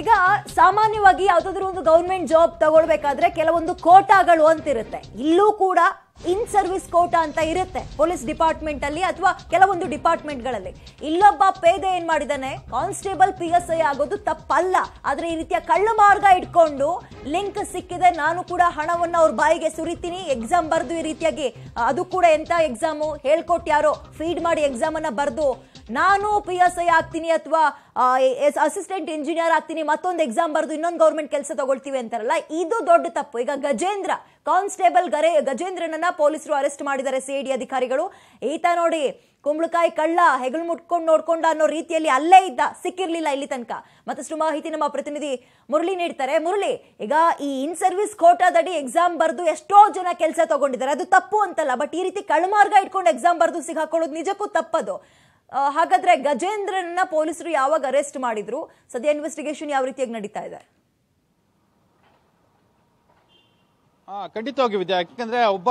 ಈಗ ಸಾಮಾನ್ಯವಾಗಿ ಯಾವುದಾದ್ರೂ ಒಂದು ಗೌರ್ಮೆಂಟ್ ಜಾಬ್ ತಗೊಳ್ಬೇಕಾದ್ರೆ ಕೆಲವೊಂದು ಕೋಟಾಗಳು ಅಂತಿರುತ್ತೆ ಇಲ್ಲೂ ಕೂಡ ಇನ್ ಸರ್ವಿಸ್ ಕೋಟಾ ಅಂತ ಇರುತ್ತೆ ಪೊಲೀಸ್ ಡಿಪಾರ್ಟ್ಮೆಂಟ್ ಅಲ್ಲಿ ಅಥವಾ ಕೆಲವೊಂದು ಡಿಪಾರ್ಟ್ಮೆಂಟ್ಗಳಲ್ಲಿ ಇಲ್ಲೊಬ್ಬ ಪೇದೆ ಏನ್ ಮಾಡಿದಾನೆ ಕಾನ್ಸ್ಟೇಬಲ್ ಪಿ ಎಸ್ ಐ ಆಗೋದು ತಪ್ಪಲ್ಲ ಆದ್ರೆ ಈ ರೀತಿಯ ಕಳ್ಳು ಮಾರ್ಗ ಇಟ್ಕೊಂಡು ಲಿಂಕ್ ಸಿಕ್ಕಿದೆ ನಾನು ಕೂಡ ಹಣವನ್ನು ಅವ್ರ ಬಾಯಿಗೆ ಸುರಿತೀನಿ ಎಕ್ಸಾಮ್ ಬರೆದು ಈ ರೀತಿಯಾಗಿ ಅದು ಕೂಡ ಎಂತ ಎಕ್ಸಾಮು ಹೇಳ್ಕೊಟ್ಟು ಯಾರೋ ಫೀಡ್ ಮಾಡಿ ಎಕ್ಸಾಮ್ ಅನ್ನ ಬರೆದು ನಾನು ಪಿ ಎಸ್ ಐ ಆಗ್ತೀನಿ ಅಥವಾ ಎಸ್ ಅಸಿಸ್ಟೆಂಟ್ ಇಂಜಿನಿಯರ್ ಆಗ್ತೀನಿ ಮತ್ತೊಂದು ಎಕ್ಸಾಮ್ ಬರೆದು ಇನ್ನೊಂದು ಗೌರ್ಮೆಂಟ್ ಕೆಲಸ ತಗೊಳ್ತೀವಿ ಅಂತಾರಲ್ಲ ಇದು ದೊಡ್ಡ ತಪ್ಪು ಈಗ ಗಜೇಂದ್ರ ಕಾನ್ಸ್ಟೇಬಲ್ ಗರೆ ಗಜೇಂದ್ರನನ್ನ ಪೊಲೀಸರು ಅರೆಸ್ಟ್ ಮಾಡಿದ್ದಾರೆ ಸಿಐಡಿ ಅಧಿಕಾರಿಗಳು ಈತ ನೋಡಿ ಕುಂಬಳಕಾಯಿ ಕಳ್ಳ ಹೆಗಲು ಮುಟ್ಕೊಂಡು ನೋಡ್ಕೊಂಡ ಅನ್ನೋ ರೀತಿಯಲ್ಲಿ ಅಲ್ಲೇ ಇದ್ದ ಸಿಕ್ಕಿರ್ಲಿಲ್ಲ ಇಲ್ಲಿ ತನಕ ಮತ್ತಷ್ಟು ಮಾಹಿತಿ ನಮ್ಮ ಪ್ರತಿನಿಧಿ ಮುರಳಿ ನೀಡ್ತಾರೆ ಮುರಳಿ ಈಗ ಈ ಇನ್ ಸರ್ವಿಸ್ ಕೋಟಾದಡಿ ಎಕ್ಸಾಮ್ ಬರೆದು ಎಷ್ಟೋ ಜನ ಕೆಲಸ ತಗೊಂಡಿದ್ದಾರೆ ಅದು ತಪ್ಪು ಅಂತಲ್ಲ ಬಟ್ ಈ ರೀತಿ ಕಳ್ಮಾರ್ಗ ಇಟ್ಕೊಂಡು ಎಕ್ಸಾಮ್ ಬರೆದು ಸಿಗಾಕೊಳ್ಳೋದು ನಿಜಕ್ಕೂ ತಪ್ಪದು ಹಾಗಾದ್ರೆ ಗಜೇಂದ್ರನ್ನ ಪೊಲೀಸರು ಯಾವಾಗ ಅರೆಸ್ಟ್ ಮಾಡಿದ್ರು ಸದ್ಯ ಇನ್ವೆಸ್ಟಿಗೇಷನ್ ಯಾವ ರೀತಿಯಾಗಿ ನಡೀತಾ ಇದೆ ಖಂಡಿತವಾಗಿ ವಿದ್ಯಾ ಯಾಕಂದ್ರೆ ಒಬ್ಬ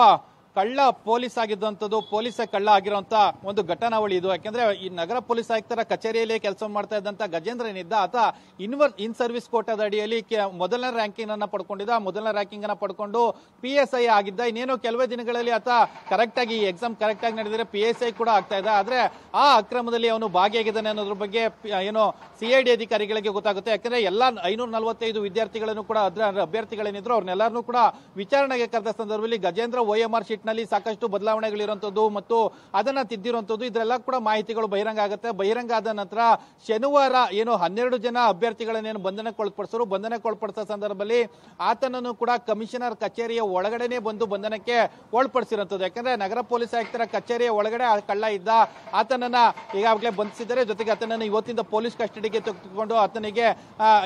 ಕಳ್ಳ ಪೊಲೀಸ್ ಆಗಿದ್ದಂಥದ್ದು ಪೊಲೀಸ್ ಕಳ್ಳ ಆಗಿರುವಂತ ಒಂದು ಘಟನಾವಳಿ ಇದು ಯಾಕೆಂದ್ರೆ ಈ ನಗರ ಪೊಲೀಸ್ ಆಯುಕ್ತರ ಕಚೇರಿಯಲ್ಲಿ ಕೆಲಸ ಮಾಡ್ತಾ ಇದ್ದಂತ ಗಜೇಂದ್ರ ಏನಿದ್ದ ಆತ ಇನ್ವರ್ ಇನ್ ಸರ್ವಿಸ್ ಕೋಟಾದ ಅಡಿಯಲ್ಲಿ ಮೊದಲನೇ ರ್ಯಾಂಕಿಂಗ್ ಅನ್ನ ಪಡ್ಕೊಂಡಿದ್ದ ಮೊದಲನೇ ರ್ಯಾಂಕಿಂಗ್ ಅನ್ನ ಪಡ್ಕೊಂಡು ಪಿ ಎಸ್ ಐ ಆಗಿದ್ದ ಇನ್ನೇನು ಕೆಲವೇ ದಿನಗಳಲ್ಲಿ ಆತ ಕರೆಕ್ಟ್ ಆಗಿ ಈ ಎಕ್ಸಾಮ್ ಕರೆಕ್ಟ್ ಆಗಿ ನಡೆದಿದ್ರೆ ಪಿ ಎಸ್ ಐ ಕೂಡ ಆಗ್ತಾ ಇದೆ ಆದ್ರೆ ಆ ಅಕ್ರಮದಲ್ಲಿ ಅವನು ಭಾಗಿಯಾಗಿದ್ದಾನೆ ಅನ್ನೋದ್ರ ಬಗ್ಗೆ ಏನು ಸಿಐಡಿ ಅಧಿಕಾರಿಗಳಿಗೆ ಗೊತ್ತಾಗುತ್ತೆ ಯಾಕಂದ್ರೆ ಎಲ್ಲ ಐನೂರ ನಲವತ್ತೈದು ವಿದ್ಯಾರ್ಥಿಗಳನ್ನು ಕೂಡ ಅಭ್ಯರ್ಥಿಗಳೇನಿದ್ರು ಅವ್ರನ್ನೆಲ್ಲರನ್ನೂ ಕೂಡ ವಿಚಾರಣೆಗೆ ಕರೆದ ಸಂದರ್ಭದಲ್ಲಿ ಗಜೇಂದ್ರ ಓ ಎಂ ಆರ್ ನಲ್ಲಿ ಸಾಕಷ್ಟು ಬದಲಾವಣೆಗಳಿರುವಂಥದ್ದು ಮತ್ತು ಅದನ್ನು ತಿದ್ದಿರುವಂತದ್ದು ಇದರೆಲ್ಲ ಕೂಡ ಮಾಹಿತಿಗಳು ಬಹಿರಂಗ ಆಗುತ್ತೆ ಬಹಿರಂಗ ಆದ ನಂತರ ಶನಿವಾರ ಏನು ಹನ್ನೆರಡು ಜನ ಅಭ್ಯರ್ಥಿಗಳನ್ನೇನು ಬಂಧನಕ್ಕೆ ಒಳಪಡಿಸೋರು ಬಂಧನಕ್ಕೆ ಒಳಪಡಿಸಿದ ಸಂದರ್ಭದಲ್ಲಿ ಆತನನ್ನು ಕೂಡ ಕಮಿಷನರ್ ಕಚೇರಿಯ ಒಳಗಡೆನೆ ಬಂದು ಬಂಧನಕ್ಕೆ ಒಳಪಡಿಸಿರುವಂಥದ್ದು ಯಾಕಂದ್ರೆ ನಗರ ಪೊಲೀಸ್ ಆಯುಕ್ತರ ಕಚೇರಿಯ ಒಳಗಡೆ ಕಳ್ಳ ಇದ್ದ ಆತನನ್ನ ಈಗಾಗಲೇ ಬಂಧಿಸಿದ್ದಾರೆ ಜೊತೆಗೆ ಆತನನ್ನು ಇವತ್ತಿಂದ ಪೊಲೀಸ್ ಕಸ್ಟಡಿಗೆ ತೆಗೆದುಕೊಂಡು ಆತನಿಗೆ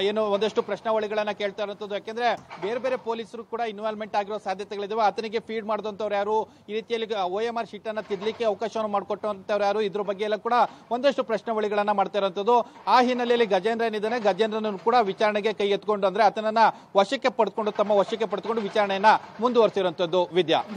ಏನು ಒಂದಷ್ಟು ಪ್ರಶ್ನಾವಳಿಗಳನ್ನ ಕೇಳ್ತಾ ಇರುವಂಥದ್ದು ಯಾಕಂದ್ರೆ ಬೇರೆ ಬೇರೆ ಪೊಲೀಸರು ಕೂಡ ಇನ್ವಾಲ್ವ್ಮೆಂಟ್ ಆಗಿರೋ ಸಾಧ್ಯತೆಗಳಿದಾವೆ ಆತನಿಗೆ ಫೀಡ್ ಮಾಡಿದಂಥವ್ರು ಯಾರು ಯಾರು ಈ ರೀತಿಯಲ್ಲಿ ಓ ಎಂ ಆರ್ ಅನ್ನ ತಿದ್ದಲಿಕ್ಕೆ ಅವಕಾಶವನ್ನು ಮಾಡಿಕೊಟ್ಟಂತವ್ರು ಯಾರು ಇದ್ರ ಬಗ್ಗೆ ಎಲ್ಲ ಕೂಡ ಒಂದಷ್ಟು ಪ್ರಶ್ನಾವಳಿಗಳನ್ನ ಮಾಡ್ತಾ ಇರುವಂತದ್ದು ಆ ಹಿನ್ನೆಲೆಯಲ್ಲಿ ಗಜೇಂದ್ರ ಏನಿದ್ದಾನೆ ಗಜೇಂದ್ರನನ್ನು ಕೂಡ ವಿಚಾರಣೆಗೆ ಕೈ ಎತ್ಕೊಂಡು ಅಂದ್ರೆ ಆತನನ್ನು ವಶಕ್ಕೆ ಪಡೆದುಕೊಂಡು ತಮ್ಮ ವಶಕ್ಕೆ ಪಡೆದುಕೊಂಡು ವಿಚಾರಣೆಯನ್ನ ಮುಂದುವರೆಸಿರುವಂತದ್ದು ವಿದ್ಯಾ